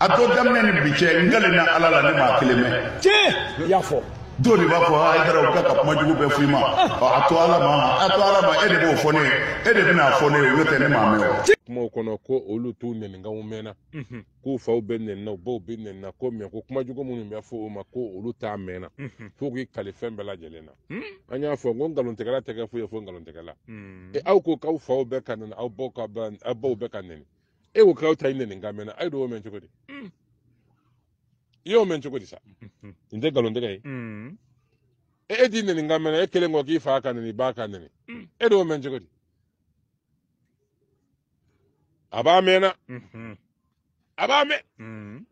a to daminɛ ni bi cɛ nkalen na ala la ne maa kelen mɛn tiɲɛ y'a fɔ dɔw de b'a fɔ a yɛrɛ u ka ka kuma jugu bɛɛ f'i ma a to ala ma a to ala ma e de b'o fɔ ne ye e de bɛna a fɔ ne ye n'o tɛ ne maa mɛn o. kumaw kɔnɔ ko olu t'u nɛnikaw mɛnna k'u faw bɛ nɛnina u baw bɛ nɛnina ko mɛ ko kuma jugu minnu bɛ fɔ o ma ko olu t'a mɛnna fo k'i kali fɛn bɛɛ lajɛlen na hmm? an y'a fɔ n ko nkalontigɛla tɛ kɛ foyi ye fo nkalontigɛla hmm. e, aw ko k'aw faw bɛɛ ka nɛni aw baw ka aw baw bɛɛ ka nɛni e wo kraw tayin ne nga mena ai do men chukudi yo men chukudi sa inde galo ndega ye mm. e eh, e eh, din ne nga mena e kele ngo ki fa ka ne ba ka ne mm. e eh, do men chukudi aba mena aba me mm-hmm. mm.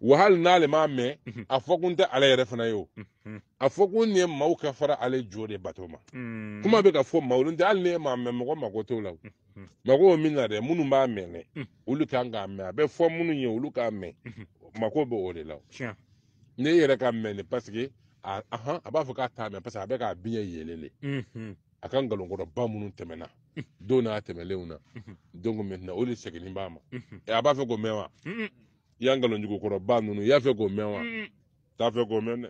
wahal nale ma me mm-hmm. a fokun tɛ ala yɛrɛ fana ye afokun mm-hmm. a fokun ni ye maaw ka fara ale jo de batoma kuma bɛ ka fɔ maaw ni tɛ hali ni ye maa mɔgɔ mako t'o la mago min na dɛ minnu b'a mɛn dɛ olu hmm. kan k'a mɛn hmm. a bɛ fɔ minnu ye olu k'a mɛn mago bɛ o de la ne yɛrɛ ka mɛn nin paseke ahan a b'a fɔ k'a t'a mɛn paseke a bɛ k'a biɲɛ yelen le hmm. a ka nkalonkɔrɔba minnu tɛmɛna don n'a tɛmɛlenw na donc maintenant o de segin b'a ma a b'a fɛ k'o mɛn wa i y'a nkalonjugukɔrɔba ninnu i y'a fɛ k'o mɛn wa t'a fɛ k'o mɛn dɛ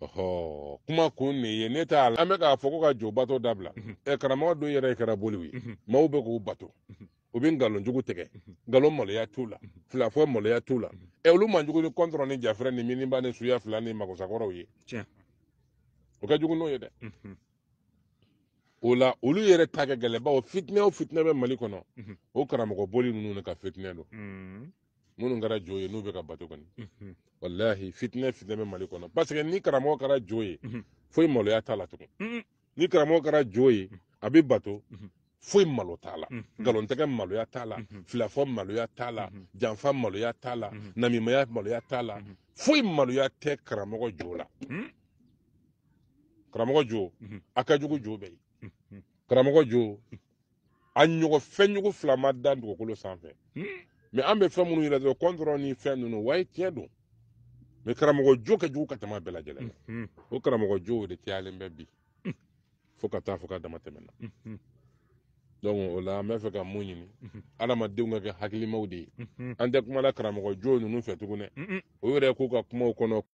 ɔhɔ kuma kun nin ye ne t'a la an bɛ k'a fɔ ko ka jo bato dabila ɛ karamɔgɔ dun yɛrɛ kɛra boliw ye maaw bɛ k'u bato u bɛ nkalon jugu tigɛ nkalon maloya t'u la filafɔ maloya t'u la ɛ olu man jugu ni kɔntɔrɔ ni jafɛrɛ ni miniba ni suya fila ni magosakɔrɔw ye o ka jugu n'o ye dɛ o la olu yɛrɛ ta kɛ gɛlɛbaw fitinɛ o fitinɛ bɛ mali kɔnɔ o karamɔgɔ boli ninnu ka fitinɛ don minnu kɛra jo ye n'u bɛ ka bato kɔni walahi fitinɛ fitinɛ bɛ mali kɔnɔ parce que ni karamɔgɔ kɛra jo ye mhm. foyi maloya t'a la tugun mhm. ni karamɔgɔ kɛra jo ye mhm. a bɛ bato foyi malo t'a la galontigɛ maloya t'a la filafɔ maloya t'a la janfa maloya t'a la namimaya maloya t'a la foyi maloya tɛ karamɔgɔ jo la karamɔgɔ jo a ka jugu jo bɛɛ ye karamɔgɔ jo a ɲɔgɔn fɛn ɲugu fila ma da dugukolo sanfɛ mɛ an bɛ fɛn minnu yɛrɛ dɔrɔn kɔntɔrɔ ni fɛn ninnu wa ye tiɲɛ don mais karamɔgɔ jo ka jugu ka tɛmɛ bɛɛ lajɛlen na o karamɔgɔ jo de cayalen bɛ bi fo ka taa fo ka dama tɛmɛna donc o la an bɛ fɛ ka mun ɲini adamadenw ka kɛ hakilimaw de ye an tɛ kumala karamɔgɔ jo ninnu fɛ tugun dɛ o yɛrɛ k'u ka kumaw kɔnɔ